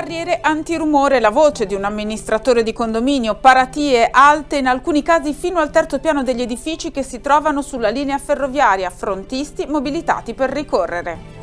barriere antirumore, la voce di un amministratore di condominio, paratie alte in alcuni casi fino al terzo piano degli edifici che si trovano sulla linea ferroviaria, frontisti mobilitati per ricorrere.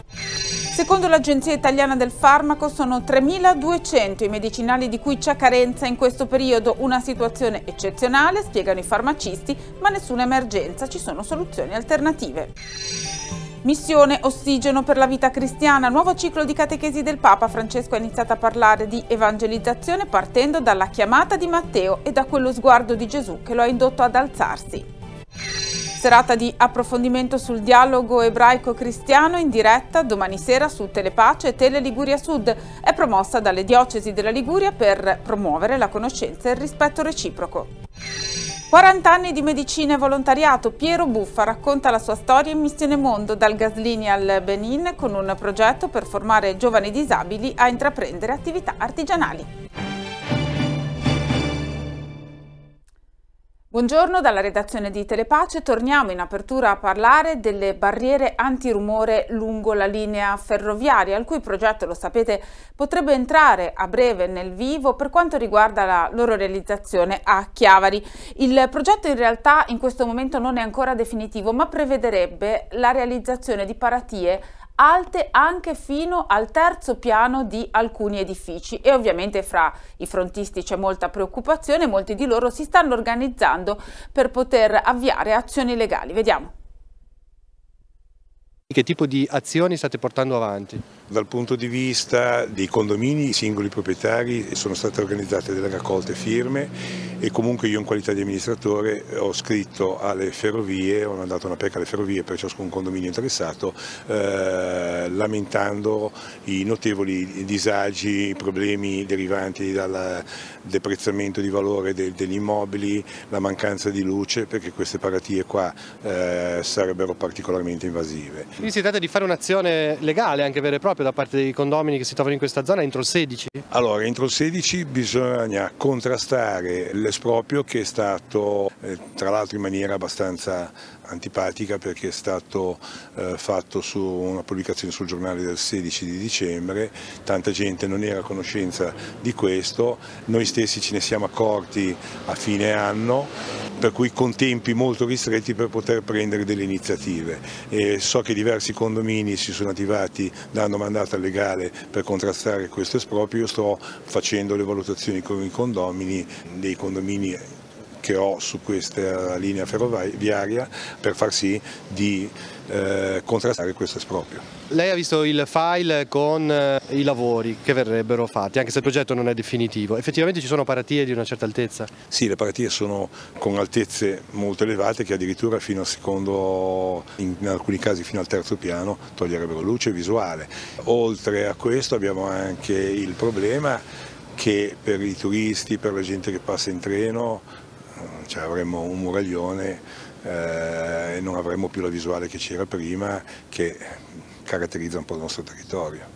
Secondo l'Agenzia Italiana del Farmaco sono 3.200 i medicinali di cui c'è carenza in questo periodo, una situazione eccezionale, spiegano i farmacisti, ma nessuna emergenza, ci sono soluzioni alternative. Missione Ossigeno per la vita cristiana, nuovo ciclo di catechesi del Papa Francesco ha iniziato a parlare di evangelizzazione partendo dalla chiamata di Matteo e da quello sguardo di Gesù che lo ha indotto ad alzarsi. Serata di approfondimento sul dialogo ebraico-cristiano in diretta domani sera su Telepace e Tele Liguria Sud è promossa dalle diocesi della Liguria per promuovere la conoscenza e il rispetto reciproco. 40 anni di medicina e volontariato, Piero Buffa racconta la sua storia in Missione Mondo dal Gaslini al Benin con un progetto per formare giovani disabili a intraprendere attività artigianali. Buongiorno dalla redazione di Telepace, torniamo in apertura a parlare delle barriere antirumore lungo la linea ferroviaria, il cui progetto, lo sapete, potrebbe entrare a breve nel vivo per quanto riguarda la loro realizzazione a Chiavari. Il progetto in realtà in questo momento non è ancora definitivo, ma prevederebbe la realizzazione di paratie alte anche fino al terzo piano di alcuni edifici e ovviamente fra i frontisti c'è molta preoccupazione, molti di loro si stanno organizzando per poter avviare azioni legali. Vediamo. Che tipo di azioni state portando avanti? Dal punto di vista dei condomini, i singoli proprietari sono state organizzate delle raccolte firme e comunque io in qualità di amministratore ho scritto alle ferrovie, ho mandato una pecca alle ferrovie per ciascun condominio interessato eh, lamentando i notevoli disagi, i problemi derivanti dal deprezzamento di valore de, degli immobili, la mancanza di luce perché queste paratie qua eh, sarebbero particolarmente invasive. Quindi si tratta di fare un'azione legale anche vera e propria? proprio da parte dei condomini che si trovano in questa zona entro il 16? Allora, entro il 16 bisogna contrastare l'esproprio che è stato, eh, tra l'altro in maniera abbastanza antipatica perché è stato eh, fatto su una pubblicazione sul giornale del 16 di dicembre, tanta gente non era a conoscenza di questo, noi stessi ce ne siamo accorti a fine anno per cui con tempi molto ristretti per poter prendere delle iniziative. E so che diversi condomini si sono attivati dando mandata legale per contrastare questo esproprio, io sto facendo le valutazioni con i condomini, dei condomini che ho su questa linea ferroviaria per far sì di eh, contrastare questo esproprio. Lei ha visto il file con eh, i lavori che verrebbero fatti, anche se il progetto non è definitivo. Effettivamente ci sono paratie di una certa altezza? Sì, le paratie sono con altezze molto elevate che addirittura fino al secondo, in alcuni casi fino al terzo piano, toglierebbero luce visuale. Oltre a questo abbiamo anche il problema che per i turisti, per la gente che passa in treno, eh, cioè avremmo un muraglione eh, e non avremmo più la visuale che c'era prima che caratterizza un po' il nostro territorio.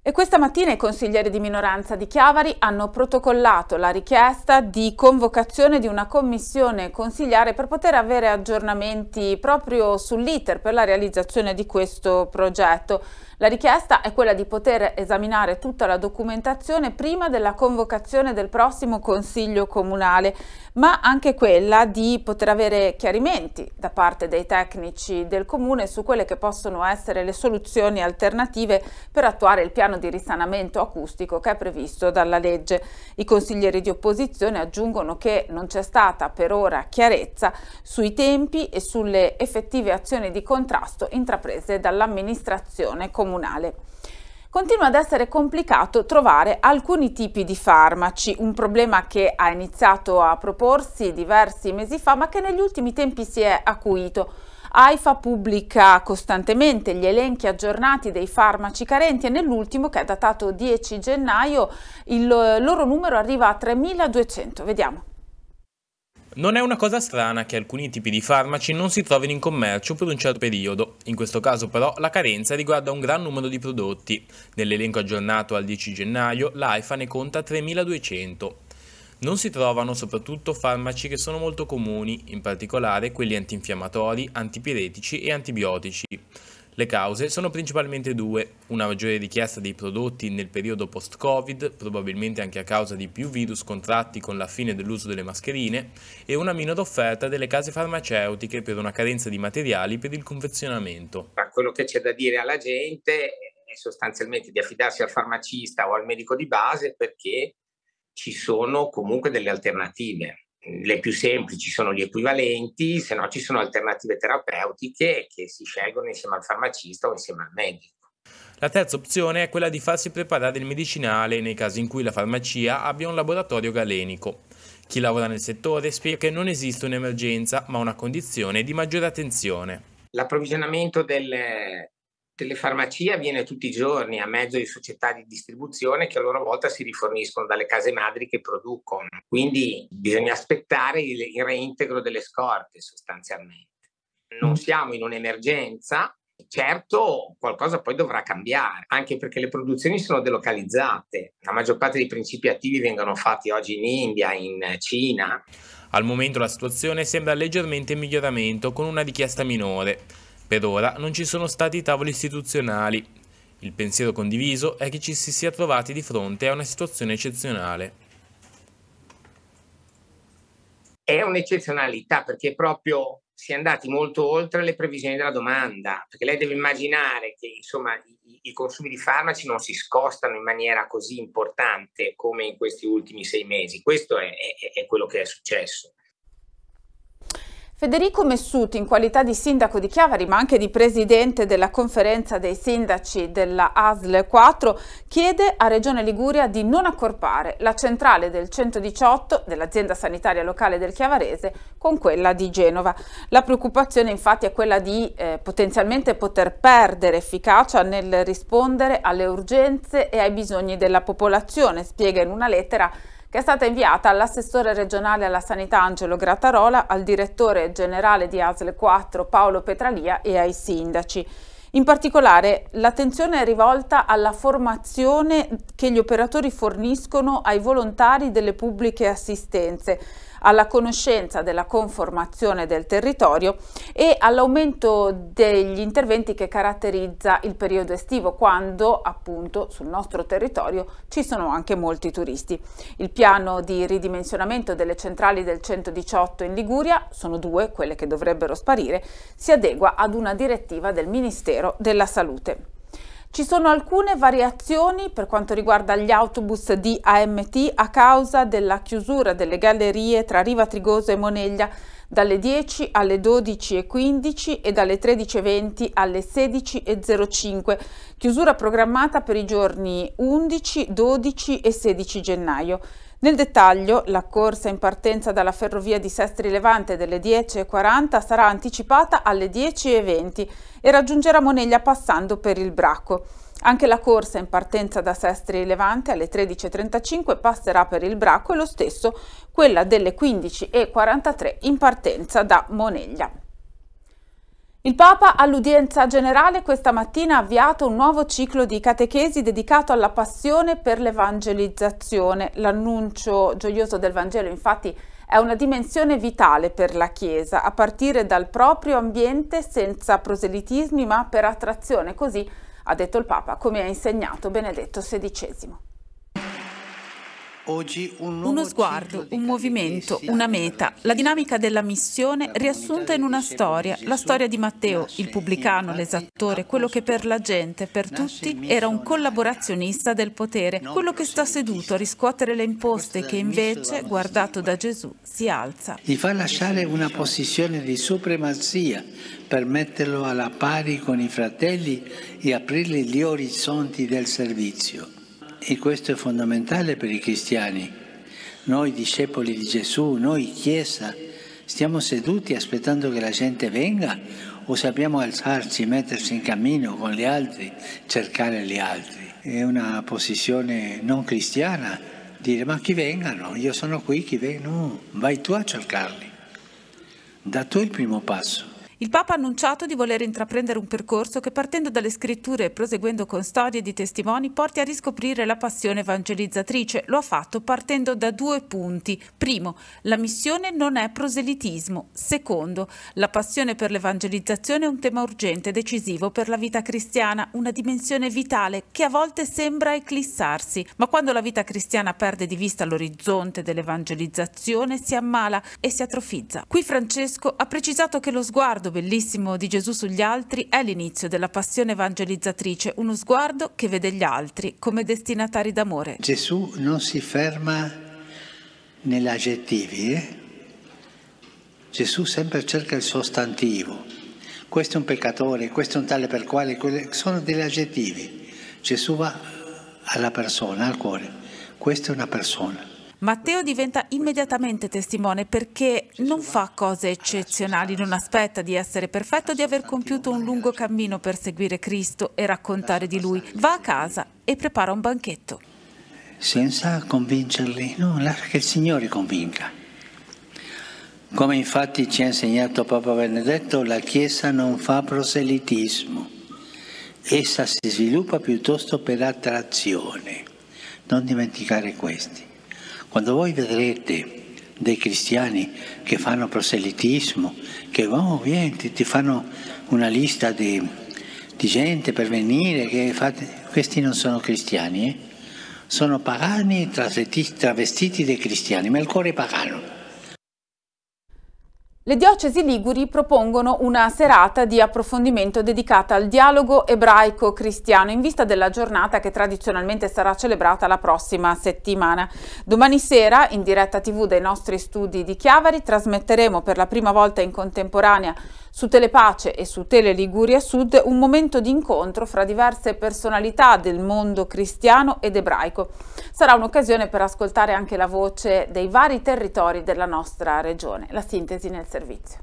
E questa mattina i consiglieri di minoranza di Chiavari hanno protocollato la richiesta di convocazione di una commissione consigliare per poter avere aggiornamenti proprio sull'iter per la realizzazione di questo progetto. La richiesta è quella di poter esaminare tutta la documentazione prima della convocazione del prossimo Consiglio Comunale, ma anche quella di poter avere chiarimenti da parte dei tecnici del Comune su quelle che possono essere le soluzioni alternative per attuare il piano di risanamento acustico che è previsto dalla legge. I consiglieri di opposizione aggiungono che non c'è stata per ora chiarezza sui tempi e sulle effettive azioni di contrasto intraprese dall'amministrazione comunale comunale. Continua ad essere complicato trovare alcuni tipi di farmaci, un problema che ha iniziato a proporsi diversi mesi fa ma che negli ultimi tempi si è acuito. AIFA pubblica costantemente gli elenchi aggiornati dei farmaci carenti e nell'ultimo, che è datato 10 gennaio, il loro numero arriva a 3.200. Vediamo. Non è una cosa strana che alcuni tipi di farmaci non si trovino in commercio per un certo periodo, in questo caso però la carenza riguarda un gran numero di prodotti. Nell'elenco aggiornato al 10 gennaio l'AIFA ne conta 3200. Non si trovano soprattutto farmaci che sono molto comuni, in particolare quelli antinfiammatori, antipiretici e antibiotici. Le cause sono principalmente due, una maggiore richiesta dei prodotti nel periodo post-Covid, probabilmente anche a causa di più virus contratti con la fine dell'uso delle mascherine, e una minore offerta delle case farmaceutiche per una carenza di materiali per il confezionamento. Ma quello che c'è da dire alla gente è sostanzialmente di affidarsi al farmacista o al medico di base perché ci sono comunque delle alternative le più semplici sono gli equivalenti, se no ci sono alternative terapeutiche che si scelgono insieme al farmacista o insieme al medico. La terza opzione è quella di farsi preparare il medicinale nei casi in cui la farmacia abbia un laboratorio galenico. Chi lavora nel settore spiega che non esiste un'emergenza, ma una condizione di maggiore attenzione. L'approvvigionamento del, telefarmacia avviene tutti i giorni a mezzo di società di distribuzione che a loro volta si riforniscono dalle case madri che producono. Quindi bisogna aspettare il, il reintegro delle scorte sostanzialmente. Non mm. siamo in un'emergenza, Certo, qualcosa poi dovrà cambiare, anche perché le produzioni sono delocalizzate. La maggior parte dei principi attivi vengono fatti oggi in India, in Cina. Al momento la situazione sembra leggermente in miglioramento, con una richiesta minore. Per ora non ci sono stati tavoli istituzionali. Il pensiero condiviso è che ci si sia trovati di fronte a una situazione eccezionale. È un'eccezionalità perché proprio si è andati molto oltre le previsioni della domanda, perché lei deve immaginare che insomma, i, i, consumi di farmaci non si scostano in maniera così importante come in questi ultimi sei mesi. Questo è, è, è quello che è successo. Federico Messuti, in qualità di sindaco di Chiavari, ma anche di presidente della conferenza dei sindaci della ASL 4, chiede a Regione Liguria di non accorpare la centrale del 118 dell'azienda sanitaria locale del Chiavarese con quella di Genova. La preoccupazione infatti è quella di eh, potenzialmente poter perdere efficacia nel rispondere alle urgenze e ai bisogni della popolazione, spiega in una lettera che è stata inviata all'assessore regionale alla sanità Angelo Grattarola, al direttore generale di ASL 4 Paolo Petralia e ai sindaci. In particolare l'attenzione è rivolta alla formazione che gli operatori forniscono ai volontari delle pubbliche assistenze alla conoscenza della conformazione del territorio e all'aumento degli interventi che caratterizza il periodo estivo, quando appunto sul nostro territorio ci sono anche molti turisti. Il piano di ridimensionamento delle centrali del 118 in Liguria, sono due quelle che dovrebbero sparire, si adegua ad una direttiva del Ministero della Salute. Ci sono alcune variazioni per quanto riguarda gli autobus di AMT a causa della chiusura delle gallerie tra Riva Trigoso e Moneglia dalle 10 alle 12.15 e dalle 13.20 alle 16.05, chiusura programmata per i giorni 11, 12 e 16 gennaio. Nel dettaglio, la corsa in partenza dalla ferrovia di Sestri Levante delle 10.40 sarà anticipata alle 10.20 e raggiungerà Moneglia passando per il Bracco. Anche la corsa in partenza da Sestri Levante alle 13.35 passerà per il Bracco e lo stesso quella delle 15.43 in partenza da Moneglia. Il Papa all'udienza generale questa mattina ha avviato un nuovo ciclo di catechesi dedicato alla passione per l'evangelizzazione. L'annuncio gioioso del Vangelo infatti è una dimensione vitale per la Chiesa, a partire dal proprio ambiente senza proselitismi ma per attrazione, così ha detto il Papa, come ha insegnato Benedetto XVI un uno sguardo, un movimento, una meta, la dinamica della missione riassunta in una storia, la storia di Matteo, il pubblicano, l'esattore, quello che per la gente, per tutti, era un collaborazionista del potere, quello che sta seduto a riscuotere le imposte, che invece, guardato da Gesù, si alza. Gli fa lasciare una posizione di supremazia per metterlo alla pari con i fratelli e aprirgli gli orizzonti del servizio e questo è fondamentale per i cristiani. Noi discepoli di Gesù, noi Chiesa, stiamo seduti aspettando che la gente venga o sappiamo alzarci, mettersi in cammino con gli altri, cercare gli altri. È una posizione non cristiana dire ma chi vengano, io sono qui, chi venga, no, vai tu a cercarli. Da tu il primo passo. Il Papa ha annunciato di voler intraprendere un percorso che partendo dalle scritture e proseguendo con storie di testimoni porti a riscoprire la passione evangelizzatrice. Lo ha fatto partendo da due punti. Primo, la missione non è proselitismo. Secondo, la passione per l'evangelizzazione è un tema urgente e decisivo per la vita cristiana, una dimensione vitale che a volte sembra eclissarsi, ma quando la vita cristiana perde di vista l'orizzonte dell'evangelizzazione si ammala e si atrofizza. Qui Francesco ha precisato che lo sguardo sguardo bellissimo di Gesù sugli altri è l'inizio della passione evangelizzatrice, uno sguardo che vede gli altri come destinatari d'amore. Gesù non si ferma negli aggettivi, eh? Gesù sempre cerca il sostantivo. Questo è un peccatore, questo è un tale per quale, sono degli aggettivi. Gesù va alla persona, al cuore. Questa è una persona Matteo diventa immediatamente testimone perché non fa cose eccezionali, non aspetta di essere perfetto, di aver compiuto un lungo cammino per seguire Cristo e raccontare di lui. Va a casa e prepara un banchetto. Senza convincerli, no, lascia che il Signore convinca. Come infatti ci ha insegnato Papa Benedetto, la Chiesa non fa proselitismo, essa si sviluppa piuttosto per attrazione. Non dimenticare questi. Quando voi vedrete dei cristiani che fanno proselitismo, che oh, vieni, ti, ti, fanno una lista di, di gente per venire, fate... questi non sono cristiani, eh? sono pagani travestiti dei cristiani, ma il cuore è pagano. Le diocesi liguri propongono una serata di approfondimento dedicata al dialogo ebraico-cristiano in vista della giornata che tradizionalmente sarà celebrata la prossima settimana. Domani sera, in diretta tv dai nostri studi di Chiavari, trasmetteremo per la prima volta in contemporanea su Telepace e su Tele Liguria Sud un momento di incontro fra diverse personalità del mondo cristiano ed ebraico. Sarà un'occasione per ascoltare anche la voce dei vari territori della nostra regione. La sintesi nel servizio.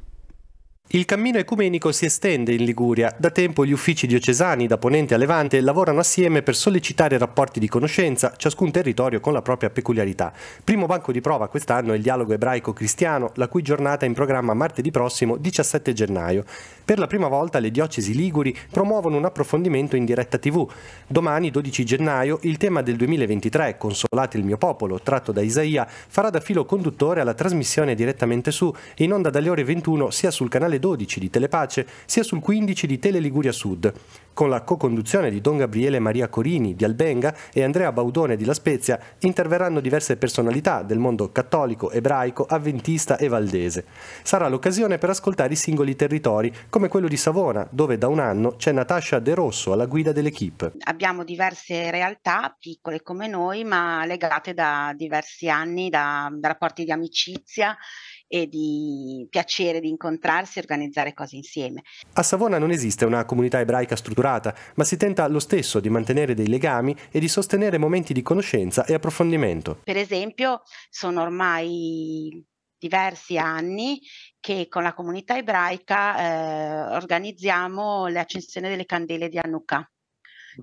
Il cammino ecumenico si estende in Liguria. Da tempo gli uffici diocesani, da Ponente a Levante, lavorano assieme per sollecitare rapporti di conoscenza, ciascun territorio con la propria peculiarità. Primo banco di prova quest'anno è il dialogo ebraico-cristiano, la cui giornata è in programma martedì prossimo 17 gennaio. Per la prima volta le diocesi liguri promuovono un approfondimento in diretta tv. Domani, 12 gennaio, il tema del 2023, Consolate il mio popolo, tratto da Isaia, farà da filo conduttore alla trasmissione direttamente su, in onda dalle ore 21 sia sul canale canale 12 di Telepace sia sul 15 di Tele Liguria Sud, con la co-conduzione di Don Gabriele Maria Corini di Albenga e Andrea Baudone di La Spezia, interverranno diverse personalità del mondo cattolico, ebraico, avventista e valdese. Sarà l'occasione per ascoltare i singoli territori, come quello di Savona, dove da un anno c'è Natascia De Rosso alla guida dell'equipe. Abbiamo diverse realtà, piccole come noi, ma legate da diversi anni, da, da rapporti di amicizia e di piacere di incontrarsi e organizzare cose insieme. A Savona non esiste una comunità ebraica strutturata, ma si tenta lo stesso di mantenere dei legami e di sostenere momenti di conoscenza e approfondimento. Per esempio, sono ormai diversi anni che con la comunità ebraica eh, organizziamo l'accensione delle candele di Hanukkah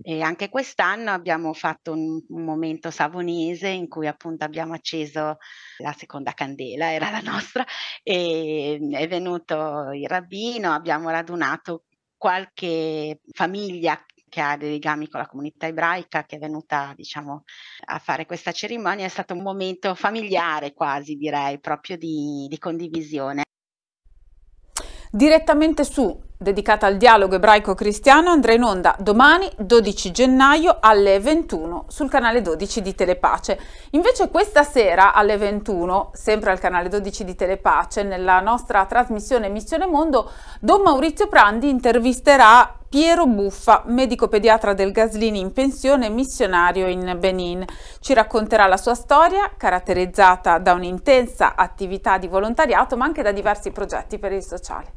e anche quest'anno abbiamo fatto un, un, momento savonese in cui appunto abbiamo acceso la seconda candela, era la nostra, e mm, è venuto il rabbino, abbiamo radunato qualche famiglia che ha dei legami con la comunità ebraica, che è venuta diciamo, a fare questa cerimonia, è stato un momento familiare quasi, direi, proprio di, di condivisione. Direttamente su dedicata al dialogo ebraico-cristiano andrà in onda domani 12 gennaio alle 21 sul canale 12 di Telepace. Invece questa sera alle 21, sempre al canale 12 di Telepace, nella nostra trasmissione Missione Mondo, Don Maurizio Prandi intervisterà Piero Buffa, medico pediatra del Gaslini in pensione e missionario in Benin. Ci racconterà la sua storia, caratterizzata da un'intensa attività di volontariato, ma anche da diversi progetti per il sociale.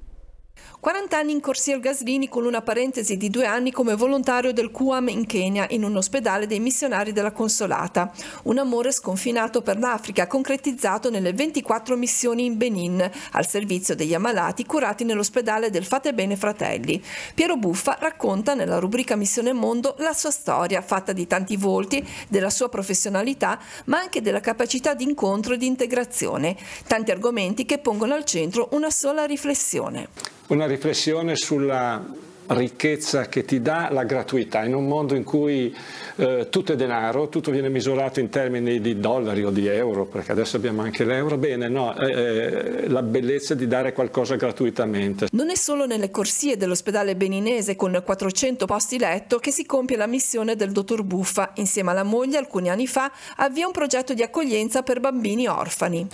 40 anni in corsia al Gaslini con una parentesi di due anni come volontario del QAM in Kenya, in un ospedale dei missionari della Consolata. Un amore sconfinato per l'Africa, concretizzato nelle 24 missioni in Benin, al servizio degli ammalati curati nell'ospedale del Fate Bene Fratelli. Piero Buffa racconta nella rubrica Missione Mondo la sua storia, fatta di tanti volti, della sua professionalità, ma anche della capacità di incontro e di integrazione. Tanti argomenti che pongono al centro una sola riflessione una riflessione sulla ricchezza che ti dà la gratuità, in un mondo in cui eh, tutto è denaro, tutto viene misurato in termini di dollari o di euro, perché adesso abbiamo anche l'euro, bene, no, eh, eh la bellezza di dare qualcosa gratuitamente. Non è solo nelle corsie dell'ospedale beninese con 400 posti letto che si compie la missione del dottor Buffa, insieme alla moglie alcuni anni fa avvia un progetto di accoglienza per bambini orfani.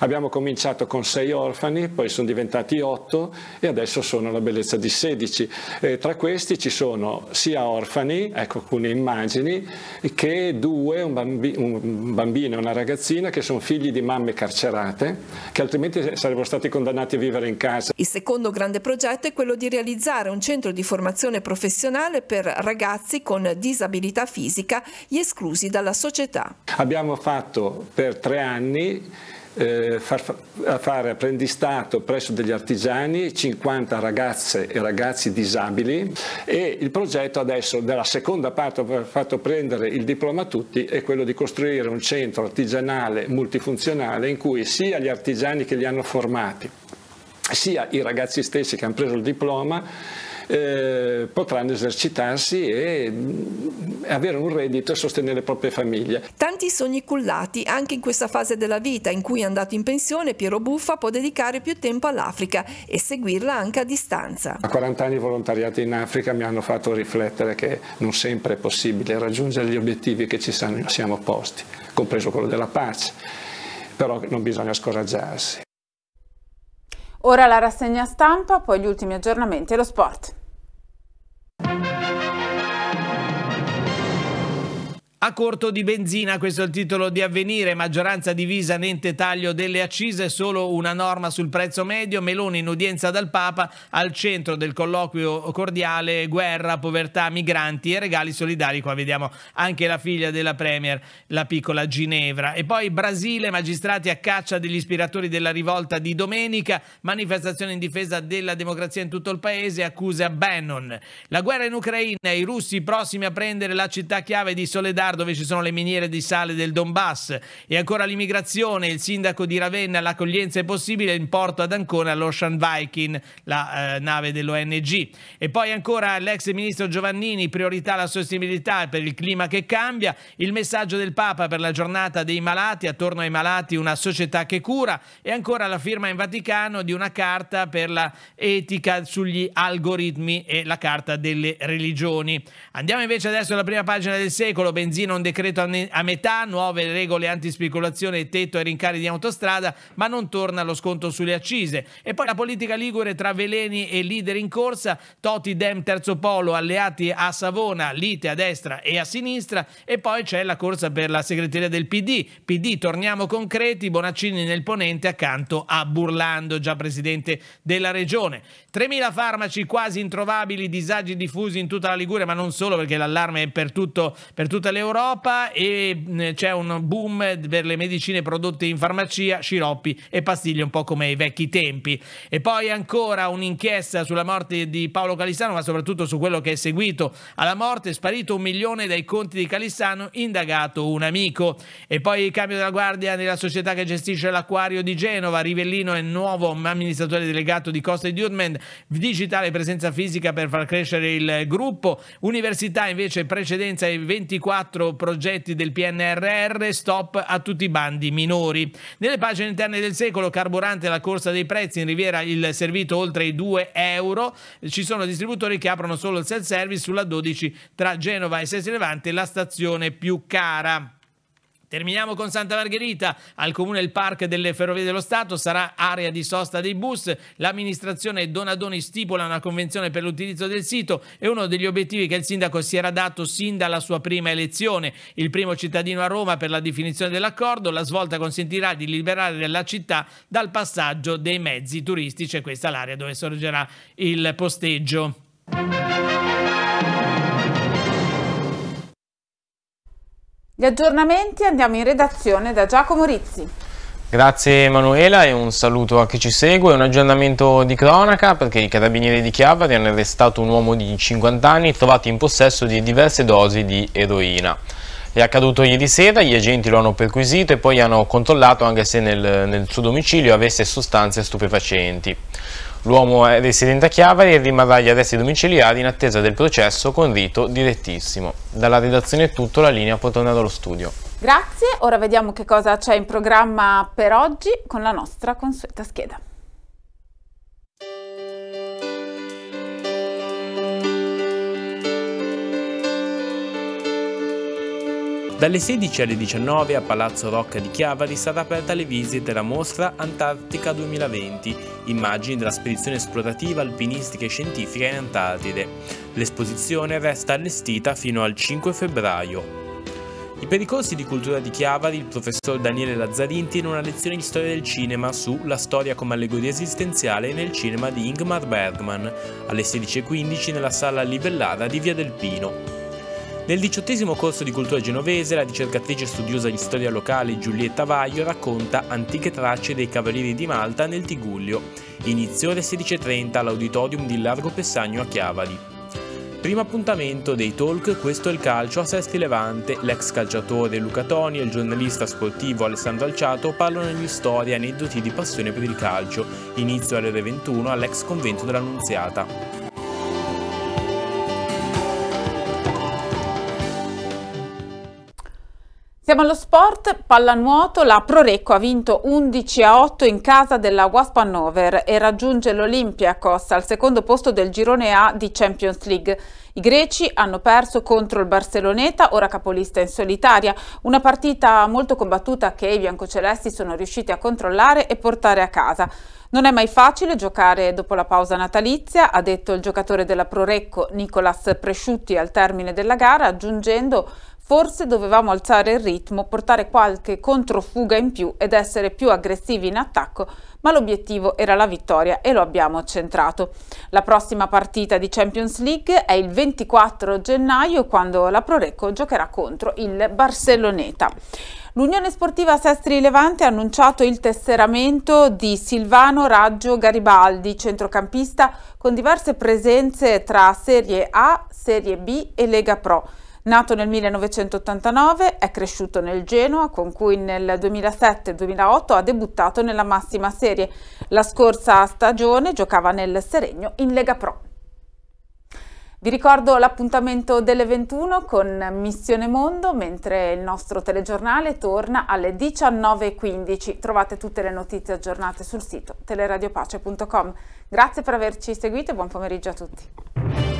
Abbiamo cominciato con sei orfani, poi sono diventati otto e adesso sono la bellezza di 16 eh, tra questi ci sono sia orfani, ecco alcune immagini, che due, un, bambi, un bambino e una ragazzina che sono figli di mamme carcerate, che altrimenti sarebbero stati condannati a vivere in casa. Il secondo grande progetto è quello di realizzare un centro di formazione professionale per ragazzi con disabilità fisica, gli esclusi dalla società. Abbiamo fatto per tre anni eh, far, a fare apprendistato presso degli artigiani, 50 ragazze e ragazzi disabili e il progetto adesso della seconda parte per fatto prendere il diploma a tutti è quello di costruire un centro artigianale multifunzionale in cui sia gli artigiani che li hanno formati sia i ragazzi stessi che hanno preso il diploma eh, potranno esercitarsi e mm, avere un reddito e sostenere le proprie famiglie. Tanti sogni cullati anche in questa fase della vita in cui è andato in pensione Piero Buffa può dedicare più tempo all'Africa e seguirla anche a distanza. A 40 anni volontariato in Africa mi hanno fatto riflettere che non sempre è possibile raggiungere gli obiettivi che ci siamo posti, compreso quello della pace, però non bisogna scoraggiarsi. Ora la rassegna stampa, poi gli ultimi aggiornamenti e lo sport. A corto di benzina, questo è il titolo di avvenire, maggioranza divisa, niente taglio delle accise, solo una norma sul prezzo medio, Meloni in udienza dal Papa, al centro del colloquio cordiale guerra, povertà, migranti e regali solidari, qua vediamo anche la figlia della Premier, la piccola Ginevra. E poi Brasile, magistrati a caccia degli ispiratori della rivolta di domenica, manifestazione in difesa della democrazia in tutto il paese, accuse a Bannon. La guerra in Ucraina, i russi prossimi a prendere la città chiave di Soledad, dove ci sono le miniere di sale del Donbass e ancora l'immigrazione, il sindaco di Ravenna, l'accoglienza è possibile in porto ad Ancona all'Ocean Viking, la eh, nave dell'ONG. E poi ancora l'ex ministro Giovannini, priorità alla sostenibilità per il clima che cambia, il messaggio del Papa per la giornata dei malati, attorno ai malati una società che cura e ancora la firma in Vaticano di una carta per la etica sugli algoritmi e la carta delle religioni. Andiamo invece adesso alla prima pagina del secolo, benzina benzina un decreto a, metà, nuove regole antispeculazione e tetto e rincari di autostrada, ma non torna lo sconto sulle accise. E poi la politica ligure tra veleni e leader in corsa, Toti Dem Terzo Polo alleati a Savona, lite a destra e a sinistra e poi c'è la corsa per la segreteria del PD. PD torniamo concreti, Bonaccini nel ponente accanto a Burlando, già presidente della regione. 3.000 farmaci quasi introvabili, disagi diffusi in tutta la Liguria, ma non solo perché l'allarme è per, tutto, per tutte le Europa e c'è un boom per le medicine prodotte in farmacia, sciroppi e pastiglie, un po' come ai vecchi tempi. E poi ancora un'inchiesta sulla morte di Paolo Calissano, ma soprattutto su quello che è seguito alla morte, è sparito un milione dai conti di Calissano, indagato un amico. E poi il cambio della guardia nella società che gestisce l'acquario di Genova, Rivellino è il nuovo amministratore delegato di Costa di Udmend, digitale presenza fisica per far crescere il gruppo, università invece precedenza ai 24 quattro progetti del PNRR, stop a tutti i bandi minori. Nelle pagine interne del secolo, carburante la corsa dei prezzi, in Riviera il servito oltre i 2 euro, ci sono distributori che aprono solo il self-service sulla 12 tra Genova e Sestri Levante, la stazione più cara. Terminiamo con Santa Margherita, al comune il Park delle Ferrovie dello Stato sarà area di sosta dei bus, l'amministrazione Donadoni stipula una convenzione per l'utilizzo del sito e uno degli obiettivi che il sindaco si era dato sin dalla sua prima elezione, il primo cittadino a Roma per la definizione dell'accordo, la svolta consentirà di liberare la città dal passaggio dei mezzi turistici e questa è l'area dove sorgerà il posteggio. Gli aggiornamenti andiamo in redazione da Giacomo Rizzi. Grazie Emanuela e un saluto a chi ci segue. Un aggiornamento di cronaca perché i carabinieri di Chiavari hanno arrestato un uomo di 50 anni trovato in possesso di diverse dosi di eroina. È accaduto ieri sera, gli agenti lo hanno perquisito e poi hanno controllato anche se nel, nel suo domicilio avesse sostanze stupefacenti. L'uomo è residente a Chiavari e rimarrà agli arresti domiciliari in attesa del processo con rito direttissimo. Dalla redazione è tutto, la linea può tornare allo studio. Grazie, ora vediamo che cosa c'è in programma per oggi con la nostra consueta scheda. Dalle 16 alle 19 a Palazzo Rocca di Chiavari sarà aperta alle visite della mostra Antartica 2020, immagini della spedizione esplorativa alpinistica e scientifica in Antartide. L'esposizione resta allestita fino al 5 febbraio. I percorsi di cultura di Chiavari, il professor Daniele Lazzarinti tiene una lezione di storia del cinema su La storia come allegoria esistenziale nel cinema di Ingmar Bergman, alle 16.15 nella sala Libellara di Via del Pino. Nel diciottesimo corso di cultura genovese, la ricercatrice studiosa di storia locale Giulietta Vaglio racconta antiche tracce dei Cavalieri di Malta nel Tiguglio. Inizio alle 16.30 all'auditorium di Largo Pessagno a Chiavari. Primo appuntamento dei talk Questo è il calcio a Sesti Levante. L'ex calciatore Luca Toni e il giornalista sportivo Alessandro Alciato parlano di storia e aneddoti di passione per il calcio. Inizio alle ore 21 all'ex convento dell'Annunziata. Siamo allo sport, pallanuoto, la Prorecco ha vinto 11 a 8 in casa della Wasp Hannover e raggiunge l'Olympiakos al secondo posto del girone A di Champions League. I greci hanno perso contro il Barceloneta, ora capolista in solitaria, una partita molto combattuta che i biancocelesti sono riusciti a controllare e portare a casa. Non è mai facile giocare dopo la pausa natalizia, ha detto il giocatore della Prorecco Nicolas Presciutti al termine della gara, aggiungendo Forse dovevamo alzare il ritmo, portare qualche controfuga in più ed essere più aggressivi in attacco, ma l'obiettivo era la vittoria e lo abbiamo centrato. La prossima partita di Champions League è il 24 gennaio quando la Prorecco giocherà contro il Barcelloneta. L'Unione Sportiva Sestri Levante ha annunciato il tesseramento di Silvano Raggio Garibaldi, centrocampista con diverse presenze tra Serie A, Serie B e Lega Pro. Nato nel 1989, è cresciuto nel Genoa, con cui nel 2007-2008 ha debuttato nella massima serie. La scorsa stagione giocava nel Seregno in Lega Pro. Vi ricordo l'appuntamento delle 21 con Missione Mondo, mentre il nostro telegiornale torna alle 19.15. Trovate tutte le notizie aggiornate sul sito teleradiopace.com. Grazie per averci seguito e buon pomeriggio a tutti.